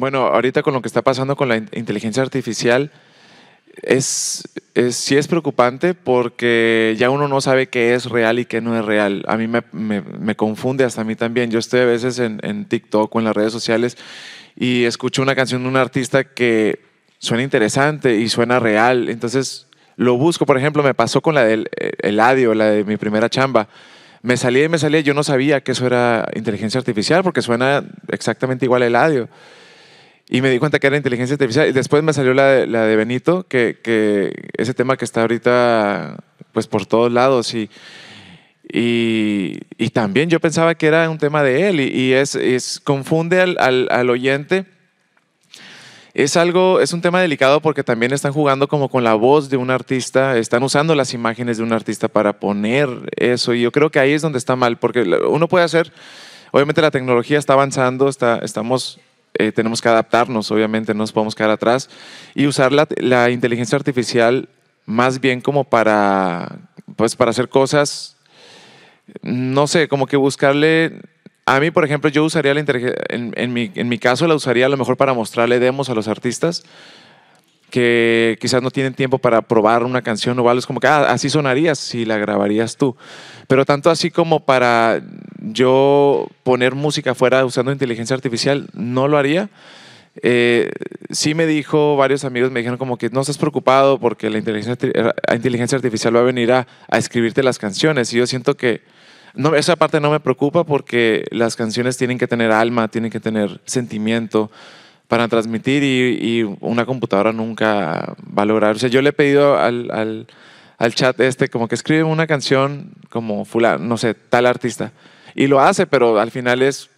Bueno, ahorita con lo que está pasando con la inteligencia artificial, es, sí es preocupante porque ya uno no sabe qué es real y qué no es real. A mí me, confunde, hasta a mí también. Yo estoy a veces en, TikTok o en las redes sociales y escucho una canción de un artista que suena interesante y suena real. Entonces lo busco, por ejemplo, me pasó con la del eh, Eladio, la de mi primera chamba. Me salía y me salía, yo no sabía que eso era inteligencia artificial porque suena exactamente igual el Eladio. Y me di cuenta que era inteligencia artificial. Y después me salió la de, Benito, que, ese tema que está ahorita pues por todos lados. Y, y, también yo pensaba que era un tema de él. Y, es, confunde al, oyente es algo, es un tema delicado porque también están jugando como con la voz de un artista, están usando las imágenes de un artista para poner eso y yo creo que ahí es donde está mal, porque uno puede hacer, obviamente la tecnología está avanzando, está, estamos eh, tenemos que adaptarnos, obviamente, no nos podemos quedar atrás, y usar la, inteligencia artificial más bien como para, pues, para hacer cosas, no sé, como que buscarle a mí, por ejemplo, yo usaría la en, en, mi, en mi caso la usaría a lo mejor para mostrarle demos a los artistas, que quizás no tienen tiempo para probar una canción o algo, es como que ah, así sonarías si la grabarías tú. Pero tanto así como para yo poner música fuera usando inteligencia artificial, no lo haría. Eh, sí me dijo, varios amigos me dijeron como que no estás preocupado porque la inteligencia, eh, inteligencia artificial va a venir a, escribirte las canciones. Y yo siento que no, esa parte no me preocupa porque las canciones tienen que tener alma, tienen que tener sentimiento para transmitir y, una computadora nunca va a lograr. O sea, yo le he pedido al, chat este como que escribe una canción como no sé, tal artista. Y lo hace, pero al final es,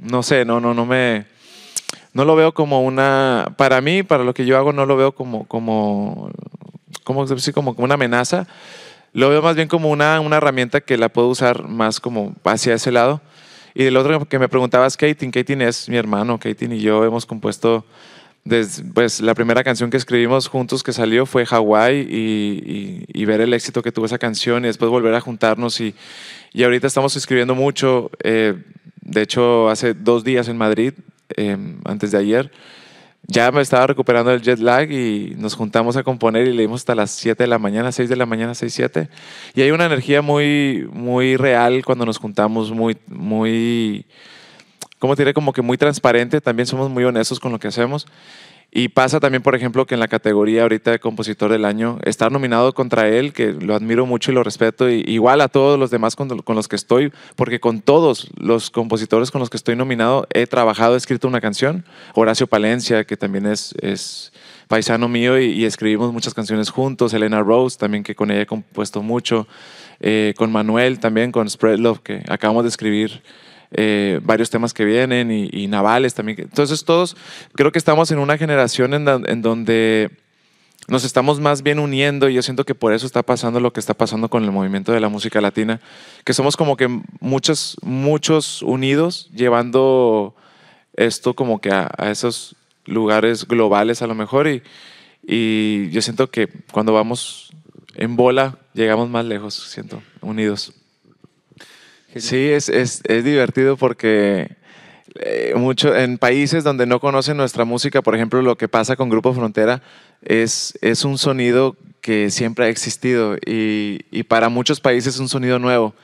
no sé, no, no, no me... No lo veo como una... Para mí, para lo que yo hago, no lo veo como, como, como, como, como una amenaza. Lo veo más bien como una, una herramienta que la puedo usar más como hacia ese lado y el otro que me preguntabas, es Katie. es mi hermano. Katie y yo hemos compuesto, pues la primera canción que escribimos juntos que salió fue Hawái y, ver el éxito que tuvo esa canción y después volver a juntarnos. Y, y ahorita estamos escribiendo mucho. Eh, de hecho, hace dos días en Madrid, em, antes de ayer, ya me estaba recuperando del jet lag y nos juntamos a componer y leímos hasta las 7 de la mañana, 6 de la mañana, 6, 7. Y hay una energía muy, muy real cuando nos juntamos, muy, muy, ¿cómo te Como que muy transparente, también somos muy honestos con lo que hacemos. Y pasa también, por ejemplo, que en la categoría ahorita de compositor del año, estar nominado contra él, que lo admiro mucho y lo respeto, y igual a todos los demás con, los que estoy, porque con todos los compositores con los que estoy nominado he trabajado, he escrito una canción. Horacio Palencia, que también es, paisano mío y, escribimos muchas canciones juntos. Elena Rose, también que con ella he compuesto mucho. Eh, con Manuel, también con Spread Love, que acabamos de escribir eh, varios temas que vienen y, navales también. Entonces todos, creo que estamos en una generación en, donde nos estamos más bien uniendo y yo siento que por eso está pasando lo que está pasando con el movimiento de la música latina, que somos como que muchos, muchos unidos llevando esto como que a, esos lugares globales a lo mejor y, y yo siento que cuando vamos en bola llegamos más lejos, siento, unidos. Sí, es, divertido porque eh, en países donde no conocen nuestra música, por ejemplo, lo que pasa con Grupo Frontera es, es un sonido que siempre ha existido y, para muchos países es un sonido nuevo.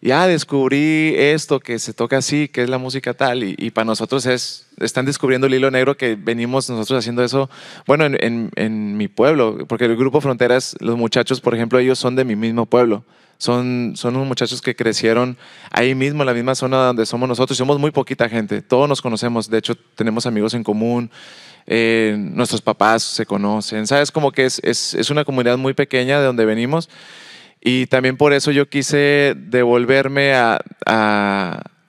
Ya descubrí esto que se toca así, que es la música tal, y para nosotros es están descubriendo el hilo negro que venimos nosotros haciendo eso, bueno, en, en, mi pueblo, porque el Grupo Fronteras, los muchachos, por ejemplo, ellos son de mi mismo pueblo. Son, son unos muchachos que crecieron ahí mismo, en la misma zona donde somos nosotros. Somos muy poquita gente, todos nos conocemos, de hecho tenemos amigos en común, eh, nuestros papás se conocen, ¿sabes? Como que es, es, es una comunidad muy pequeña de donde venimos. Y también por eso yo quise devolverme a,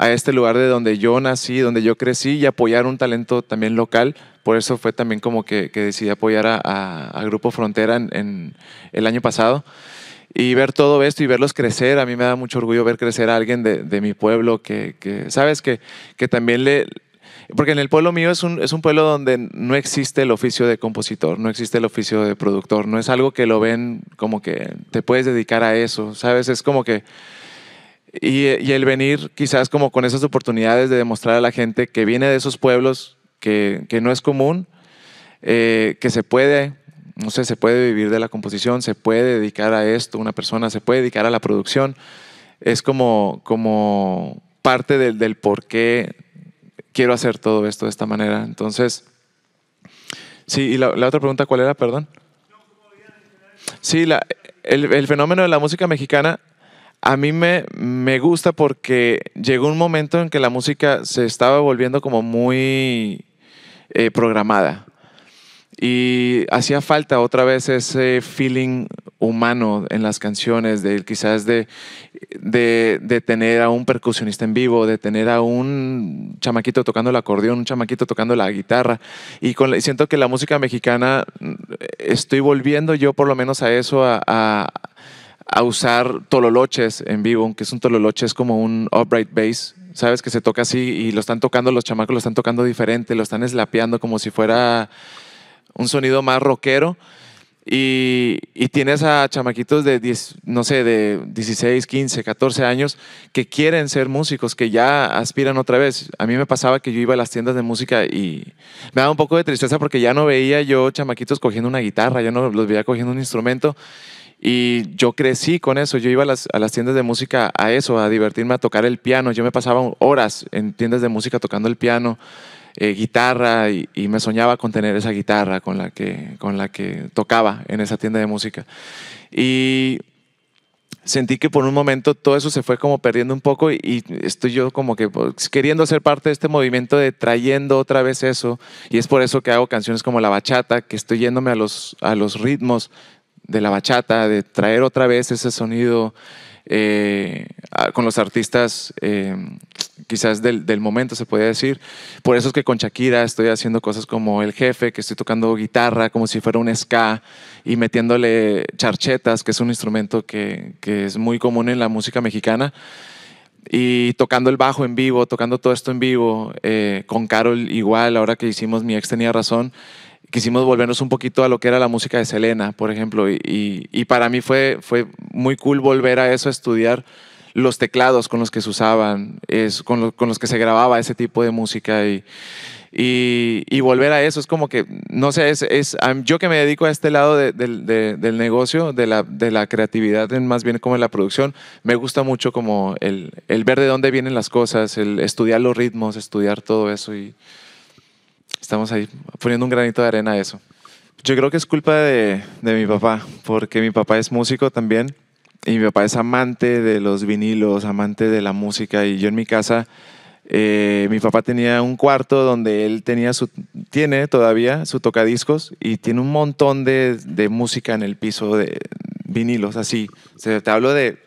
a este lugar de donde yo nací, donde yo crecí y apoyar un talento también local. Por eso fue también como que, decidí apoyar a, Grupo Frontera en, el año pasado y ver todo esto y verlos crecer, a mí me da mucho orgullo ver crecer a alguien de, mi pueblo que, ¿sabes? Que, que también le... Porque en el pueblo mío es es un pueblo donde no existe el oficio de compositor, no existe el oficio de productor, no es algo que lo ven como que te puedes dedicar a eso, ¿sabes? Es como que eh, y, el venir quizás como con esas oportunidades de demostrar a la gente que viene de esos pueblos, que, que no es común, eh, que se puede, no sé, se puede vivir de la composición, se puede dedicar a esto una persona, se puede dedicar a la producción, es como, como parte del, del por qué quiero hacer todo esto de esta manera. Entonces, sí, y la, la otra pregunta, ¿cuál era? Perdón. Sí, la, el, el fenómeno de la música mexicana a mí me, gusta porque llegó un momento en que la música se estaba volviendo como muy eh, programada. Y hacía falta otra vez ese feeling humano en las canciones, de, quizás de, de, tener a un percusionista en vivo, de tener a un chamaquito tocando el acordeón, un chamaquito tocando la guitarra. Y siento que la música mexicana, mm, estoy volviendo yo por lo menos a eso, a, a usar tololoches en vivo, que es un tololoche, es como un upright bass, ¿sabes? Que se toca así y lo están tocando, los chamacos lo están tocando diferente, lo están eslapeando como si fuera un sonido más rockero. Y, y, tienes a chamaquitos de, 10, no sé, de 16, 15, 14 años que quieren ser músicos, que ya aspiran otra vez. A mí me pasaba que yo iba a las tiendas de música y me daba un poco de tristeza porque ya no veía yo chamaquitos cogiendo una guitarra, ya no los veía cogiendo un instrumento. Y yo crecí con eso, yo iba a las, tiendas de música a eso, a divertirme, a tocar el piano. Yo me pasaba horas en tiendas de música tocando el piano, eh, guitarra, y, me soñaba con tener esa guitarra con la, que, con la que tocaba en esa tienda de música. Y sentí que por un momento todo eso se fue como perdiendo un poco y, estoy yo como que pues, queriendo ser parte de este movimiento de trayendo otra vez eso y es por eso que hago canciones como la bachata, que estoy yéndome a los, a los ritmos de la bachata, de traer otra vez ese sonido eh, con los artistas eh, quizás del, momento, se podría decir. Por eso es que con Shakira estoy haciendo cosas como El Jefe, que estoy tocando guitarra como si fuera un ska y metiéndole charchetas, que es un instrumento que, es muy común en la música mexicana. Y tocando el bajo en vivo, tocando todo esto en vivo, eh, con Carol igual, ahora que hicimos Mi ex tenía razón, quisimos volvernos un poquito a lo que era la música de Selena, por ejemplo, y, para mí fue, fue muy cool volver a eso, a estudiar los teclados con los que se usaban, es, con, los que se grababa ese tipo de música y, y, volver a eso es como que, no sé, es, yo que me dedico a este lado del negocio, la, de la, creatividad, más bien como en la producción, me gusta mucho como el, el ver de dónde vienen las cosas, el estudiar los ritmos, estudiar todo eso y estamos ahí poniendo un granito de arena a eso. Yo creo que es culpa de, mi papá, porque mi papá es músico también y mi papá es amante de los vinilos, amante de la música y yo en mi casa... Eh, mi papá tenía un cuarto donde él tenía su, tiene todavía su tocadiscos y tiene un montón de, música en el piso de vinilos, así. se te hablo de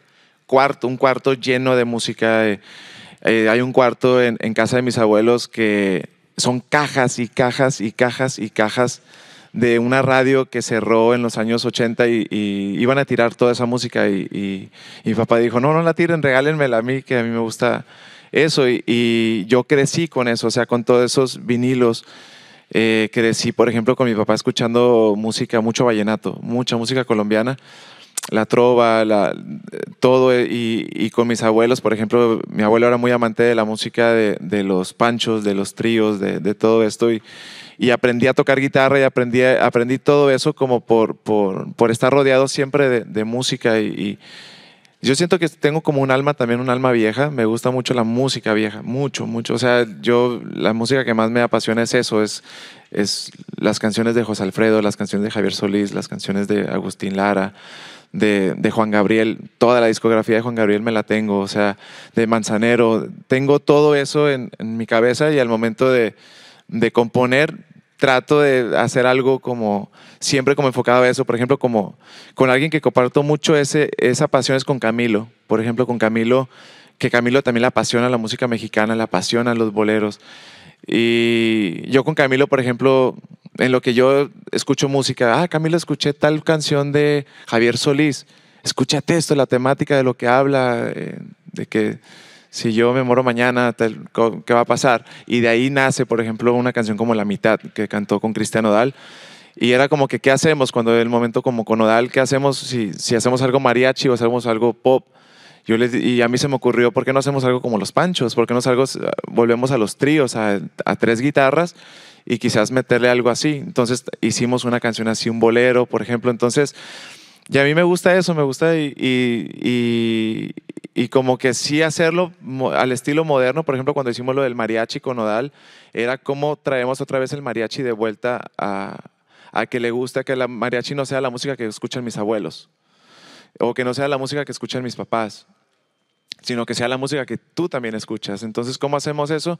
cuarto, un cuarto lleno de música. Eh, eh, hay un cuarto en, casa de mis abuelos que son cajas y cajas y cajas y cajas de una radio que cerró en los años 80 y, iban a tirar toda esa música y, y, mi papá dijo, no, no la tiren, regálenmela a mí, que a mí me gusta eso. Y, yo crecí con eso, o sea, con todos esos vinilos. Eh, crecí, por ejemplo, con mi papá escuchando música, mucho vallenato, mucha música colombiana la trova, la, todo. Eh, y, con mis abuelos, por ejemplo, mi abuelo era muy amante de la música de, los panchos, de los tríos, de, todo esto. Y, aprendí a tocar guitarra y aprendí, aprendí todo eso como por, por, estar rodeado siempre de, música. Y, yo siento que tengo como un alma, también un alma vieja. Me gusta mucho la música vieja, mucho, mucho. O sea, yo la música que más me apasiona es eso, es, es las canciones de José Alfredo, las canciones de Javier Solís, las canciones de Agustín Lara de, Juan Gabriel, toda la discografía de Juan Gabriel me la tengo, o sea, de Manzanero, tengo todo eso en, mi cabeza y al momento de, componer trato de hacer algo como siempre como enfocado a eso, por ejemplo, como con alguien que comparto mucho ese, esa pasión es con Camilo, por ejemplo, con Camilo, que Camilo también la apasiona la música mexicana, la apasiona los boleros. Y yo con Camilo, por ejemplo, en lo que yo escucho música, ah, Camila, escuché tal canción de Javier Solís, escúchate esto, la temática de lo que habla, eh, de que si yo me muero mañana, ¿qué va a pasar? Y de ahí nace, por ejemplo, una canción como La mitad, que cantó con Cristian Odal. Y era como que, ¿qué hacemos cuando el momento como con Odal, qué hacemos si, si hacemos algo mariachi o hacemos algo pop? y a mí se me ocurrió, ¿por qué no hacemos algo como los panchos? ¿Por qué no algo, volvemos a los tríos, a, tres guitarras y quizás meterle algo así? Entonces hicimos una canción así, un bolero, por ejemplo. Entonces, y a mí me gusta eso, me gusta y, como que sí hacerlo al estilo moderno. Por ejemplo, cuando hicimos lo del mariachi con Odal, era como traemos otra vez el mariachi de vuelta a, a que le gusta que la mariachi no sea la música que escuchan mis abuelos o que no sea la música que escuchan mis papás sino que sea la música que tú también escuchas. Entonces, ¿cómo hacemos eso?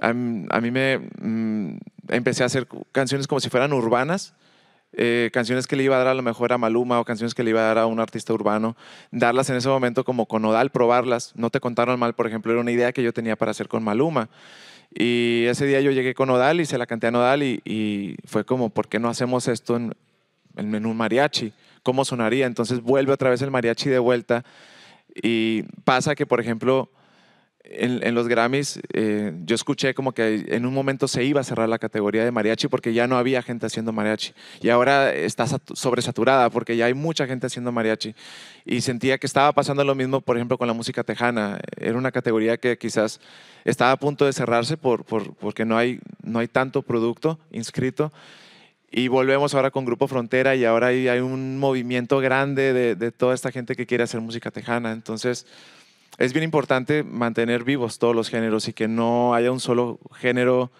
A, mí me mm, empecé a hacer canciones como si fueran urbanas, eh, canciones que le iba a dar a lo mejor a Maluma o canciones que le iba a dar a un artista urbano, darlas en ese momento como con Odal, probarlas. No te contaron mal, por ejemplo, era una idea que yo tenía para hacer con Maluma. Y ese día yo llegué con Odal y se la canté a Odal y, fue como, ¿por qué no hacemos esto en, el un mariachi? ¿Cómo sonaría? Entonces vuelve otra vez el mariachi de vuelta y pasa que, por ejemplo, en, los Grammys eh, yo escuché como que en un momento se iba a cerrar la categoría de mariachi porque ya no había gente haciendo mariachi. Y ahora está sobresaturada porque ya hay mucha gente haciendo mariachi. Y sentía que estaba pasando lo mismo, por ejemplo, con la música tejana. Era una categoría que quizás estaba a punto de cerrarse porque no hay, no hay tanto producto inscrito. Y volvemos ahora con Grupo Frontera y ahora hay, un movimiento grande de, toda esta gente que quiere hacer música tejana. Entonces, es bien importante mantener vivos todos los géneros y que no haya un solo género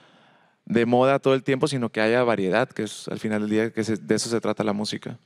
de moda todo el tiempo, sino que haya variedad, que es al final del día que de eso se trata la música.